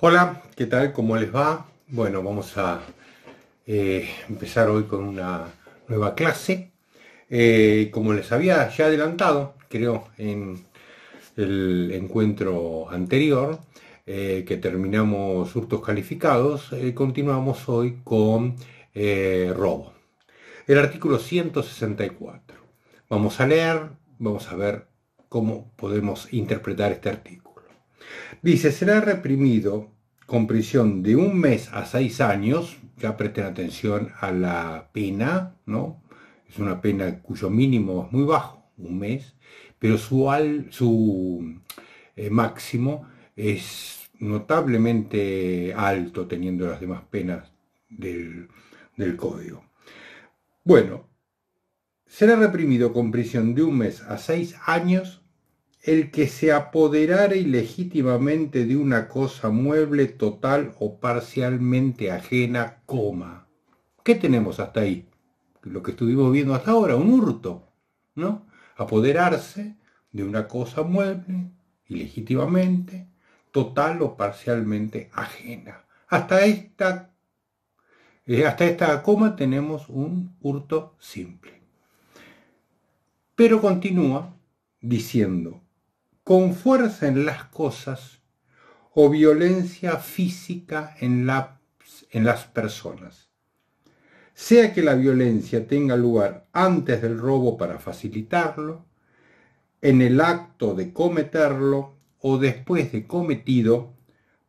Hola, ¿qué tal? ¿Cómo les va? Bueno, vamos a eh, empezar hoy con una nueva clase. Eh, como les había ya adelantado, creo, en el encuentro anterior, eh, que terminamos hurtos calificados, continuamos hoy con robo. El artículo 164. Vamos a leer, vamos a ver cómo podemos interpretar este artículo. Dice, será reprimido con prisión de un mes a seis años, ya presten atención a la pena, ¿no? Es una pena cuyo mínimo es muy bajo, un mes, pero su, su eh, máximo es notablemente alto teniendo las demás penas del, del código. Bueno, será reprimido con prisión de un mes a seis años el que se apoderara ilegítimamente de una cosa mueble total o parcialmente ajena, coma. ¿Qué tenemos hasta ahí? Lo que estuvimos viendo hasta ahora, un hurto, ¿no? Apoderarse de una cosa mueble, ilegítimamente, total o parcialmente ajena. Hasta esta, eh, hasta esta coma tenemos un hurto simple. Pero continúa diciendo, con fuerza en las cosas o violencia física en, en las personas. Sea que la violencia tenga lugar antes del robo para facilitarlo, en el acto de cometerlo o después de cometido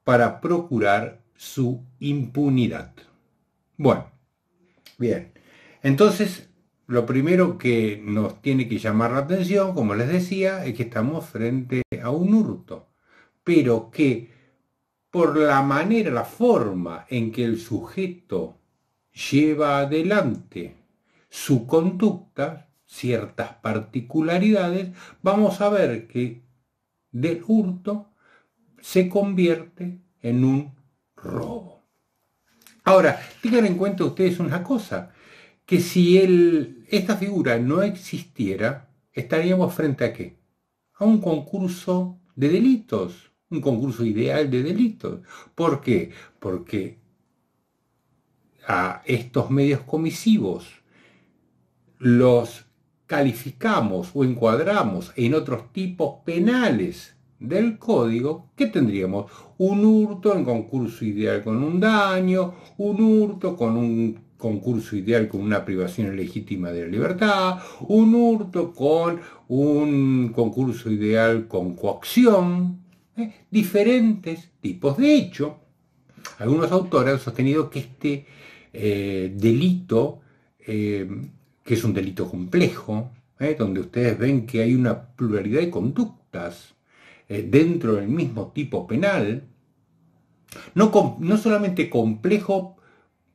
para procurar su impunidad. Bueno, bien. Entonces, lo primero que nos tiene que llamar la atención, como les decía, es que estamos frente a un hurto, pero que por la manera, la forma en que el sujeto lleva adelante su conducta, ciertas particularidades, vamos a ver que del hurto se convierte en un robo. Ahora, tengan en cuenta ustedes una cosa, que si esta figura no existiera, estaríamos frente a qué? A un concurso de delitos, un concurso ideal de delitos. ¿Por qué? Porque a estos medios comisivos los calificamos o encuadramos en otros tipos penales del código, ¿qué tendríamos? Un hurto en concurso ideal con un daño, un hurto con un concurso ideal con una privación legítima de la libertad, un hurto con un concurso ideal con coacción, ¿eh? diferentes tipos. De hecho, algunos autores han sostenido que este eh, delito, eh, que es un delito complejo, donde ustedes ven que hay una pluralidad de conductas dentro del mismo tipo penal, no, no solamente complejo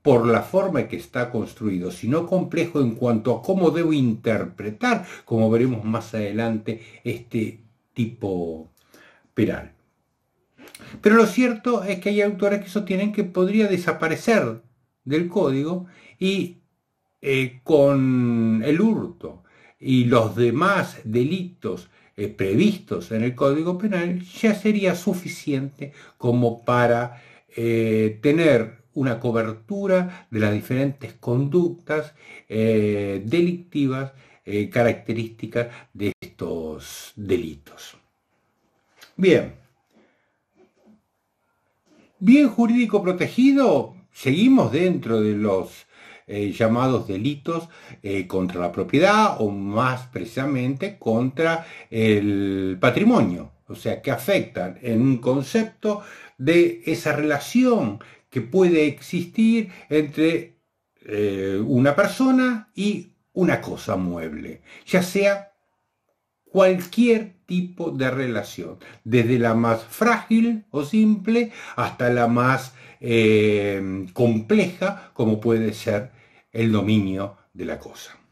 por la forma en que está construido, sino complejo en cuanto a cómo debo interpretar, como veremos más adelante, este tipo penal. Pero lo cierto es que hay autores que sostienen que podría desaparecer del código y eh, con el hurto y los demás delitos eh, previstos en el Código Penal ya sería suficiente como para eh, tener una cobertura de las diferentes conductas eh, delictivas eh, características de estos delitos. Bien. Bien jurídico protegido, seguimos dentro de los eh, llamados delitos contra la propiedad o más precisamente contra el patrimonio, o sea, que afectan en un concepto de esa relación que puede existir entre eh, una persona y una cosa mueble, ya sea cualquier tipo de relación, desde la más frágil o simple hasta la más eh, compleja, como puede ser el dominio de la cosa.